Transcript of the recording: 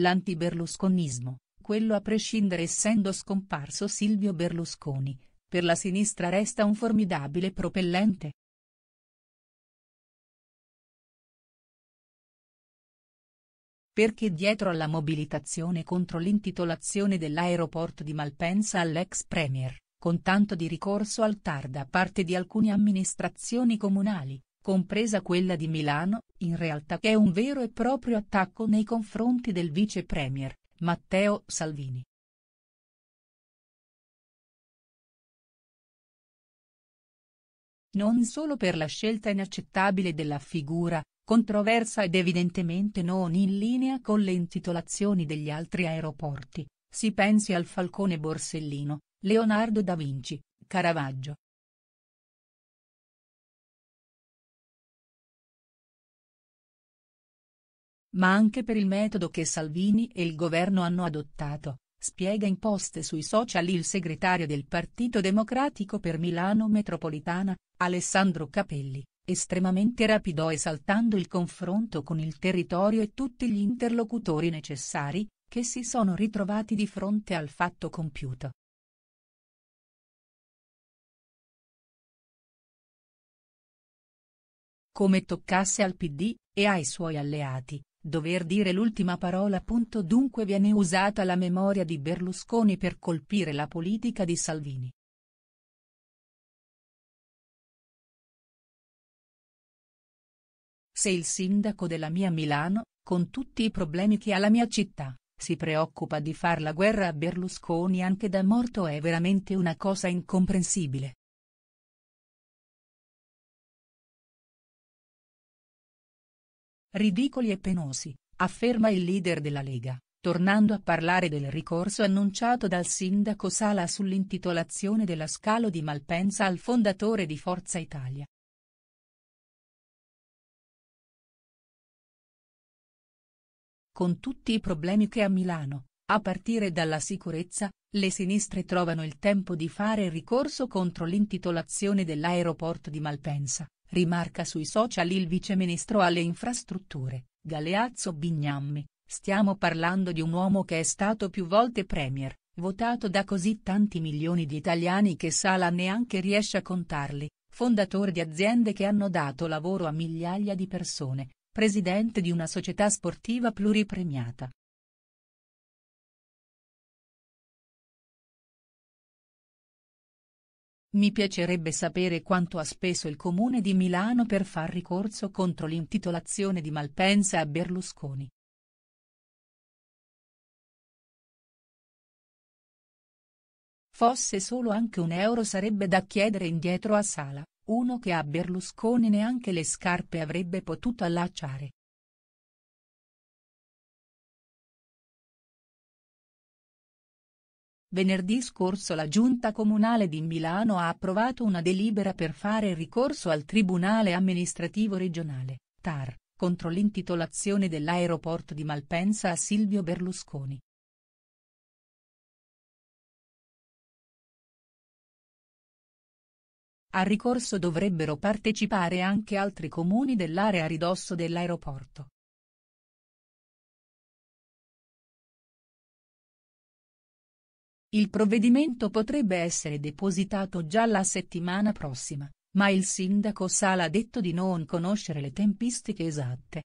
L'antiberlusconismo, quello a prescindere essendo scomparso Silvio Berlusconi, per la sinistra resta un formidabile propellente. perché dietro alla mobilitazione contro l'intitolazione dell'aeroporto di Malpensa all'ex premier, con tanto di ricorso al TAR da parte di alcune amministrazioni comunali, compresa quella di Milano, in realtà è un vero e proprio attacco nei confronti del vice premier, Matteo Salvini. Non solo per la scelta inaccettabile della figura, controversa ed evidentemente non in linea con le intitolazioni degli altri aeroporti, si pensi al Falcone Borsellino, Leonardo da Vinci, Caravaggio, ma anche per il metodo che Salvini e il governo hanno adottato, spiega in post sui social il segretario del Partito Democratico per Milano Metropolitana, Alessandro Capelli, estremamente rapido esaltando il confronto con il territorio e tutti gli interlocutori necessari, che si sono ritrovati di fronte al fatto compiuto. Come toccasse al PD, e ai suoi alleati, Dover dire l'ultima parola. Dunque viene usata la memoria di Berlusconi per colpire la politica di Salvini. Se il sindaco della mia Milano, con tutti i problemi che ha la mia città, si preoccupa di far la guerra a Berlusconi anche da morto è veramente una cosa incomprensibile. Ridicoli e penosi, afferma il leader della Lega, tornando a parlare del ricorso annunciato dal sindaco Sala sull'intitolazione della Scalo di Malpensa al fondatore di Forza Italia. Con tutti i problemi che a Milano, a partire dalla sicurezza, le sinistre trovano il tempo di fare ricorso contro l'intitolazione dell'aeroporto di Malpensa, Rimarca sui social il viceministro alle infrastrutture, Galeazzo Bignammi, stiamo parlando di un uomo che è stato più volte premier, votato da così tanti milioni di italiani che Sala neanche riesce a contarli, fondatore di aziende che hanno dato lavoro a migliaia di persone, presidente di una società sportiva pluripremiata, Mi piacerebbe sapere quanto ha speso il Comune di Milano per far ricorso contro l'intitolazione di Malpensa a Berlusconi. Fosse solo anche un euro sarebbe da chiedere indietro a Sala, uno che a Berlusconi neanche le scarpe avrebbe potuto allacciare. Venerdì scorso la Giunta Comunale di Milano ha approvato una delibera per fare ricorso al Tribunale amministrativo regionale, TAR, contro l'intitolazione dell'aeroporto di Malpensa a Silvio Berlusconi. Al ricorso dovrebbero partecipare anche altri comuni dell'area a ridosso dell'aeroporto, Il provvedimento potrebbe essere depositato già la settimana prossima, ma il sindaco Sala ha detto di non conoscere le tempistiche esatte.